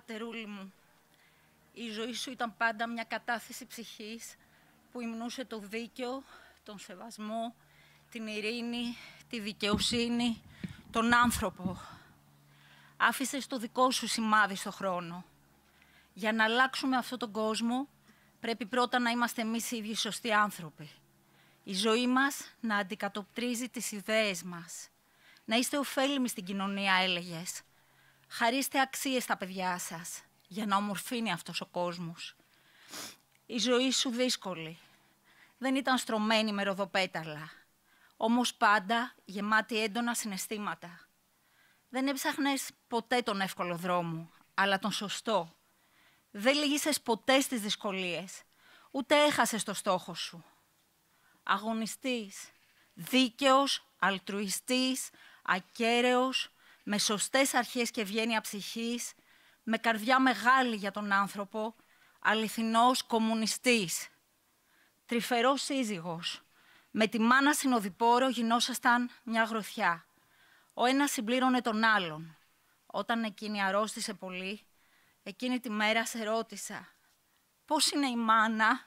Πατερούλη μου, η ζωή σου ήταν πάντα μια κατάθεση ψυχής που υμνούσε το δίκαιο, τον σεβασμό, την ειρήνη, τη δικαιοσύνη, τον άνθρωπο. Άφησες το δικό σου σημάδι στο χρόνο. Για να αλλάξουμε αυτό τον κόσμο, πρέπει πρώτα να είμαστε εμείς οι ίδιοι σωστοί άνθρωποι. Η ζωή μας να αντικατοπτρίζει τις ιδέες μας. Να είστε ωφέλιμοι στην κοινωνία, έλεγες. Χαρίστε αξίες στα παιδιά σας για να ομορφύνει αυτός ο κόσμος. Η ζωή σου δύσκολη. Δεν ήταν στρωμένη με ροδοπέταλα. Όμως πάντα γεμάτη έντονα συναισθήματα. Δεν έψαχνες ποτέ τον εύκολο δρόμο, αλλά τον σωστό. Δεν λυγίσες ποτέ στις δυσκολίες, ούτε έχασες το στόχο σου. Αγωνιστής, δίκαιος, αλτρουιστής, ακέραιος, με σωστές αρχές και ευγένεια ψυχής, με καρδιά μεγάλη για τον άνθρωπο, αληθινός κομμουνιστής, τρυφερός σύζυγος. Με τη μάνα συνοδοιπόρο γινόσασταν μια γροθιά. Ο ένας συμπλήρωνε τον άλλον. Όταν εκείνη αρρώστησε πολύ, εκείνη τη μέρα σε ρώτησα «Πώς είναι η μάνα»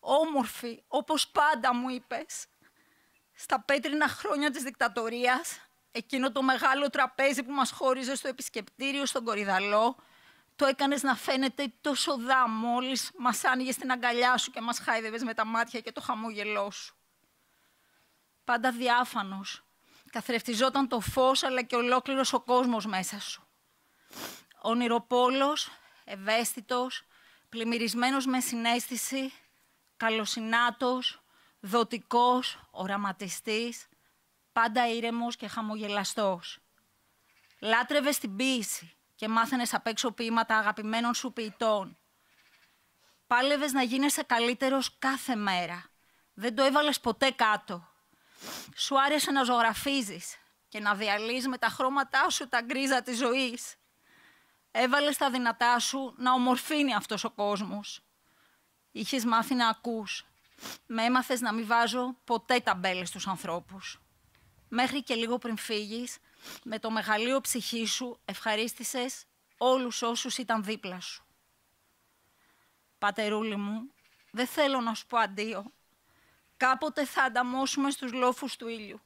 «Όμορφη, όπως πάντα» μου είπες. Στα πέτρινα χρόνια της δικτατορίας εκείνο το μεγάλο τραπέζι που μας χώριζε στο επισκεπτήριο, στον Κορυδαλό, το έκανες να φαίνεται τόσο δά μόλις μας άνοιγε την αγκαλιά σου και μας χάιδευες με τα μάτια και το χαμόγελό σου. Πάντα διάφανος, καθρεφτιζόταν το φως αλλά και ολόκληρος ο κόσμος μέσα σου. Ονειροπόλος, ευαίσθητος, πλημμυρισμένος με συνέστηση, καλοσυνάτος, δοτικός, οραματιστής, πάντα ήρεμος και χαμογελαστός. Λάτρευε την ποίηση και μάθαινες απ' έξω ποίηματα αγαπημένων σου ποιητών. Πάλευες να γίνεσαι καλύτερος κάθε μέρα. Δεν το έβαλες ποτέ κάτω. Σου άρεσε να ζωγραφίζεις και να διαλύεις με τα χρώματά σου τα γκρίζα της ζωής. Έβαλες τα δυνατά σου να ομορφύνει αυτός ο κόσμος. Είχες μάθει να ακούς. Με έμαθες να μην βάζω ποτέ ταμπέλες στους ανθρώπους μέχρι και λίγο πριν φύγεις. με το μεγαλείο ψυχή σου ευχαρίστησες όλους όσους ήταν δίπλα σου. Πατερούλη μου, δεν θέλω να σου πω αντίο. Κάποτε θα ανταμώσουμε στους λόφους του ήλιου.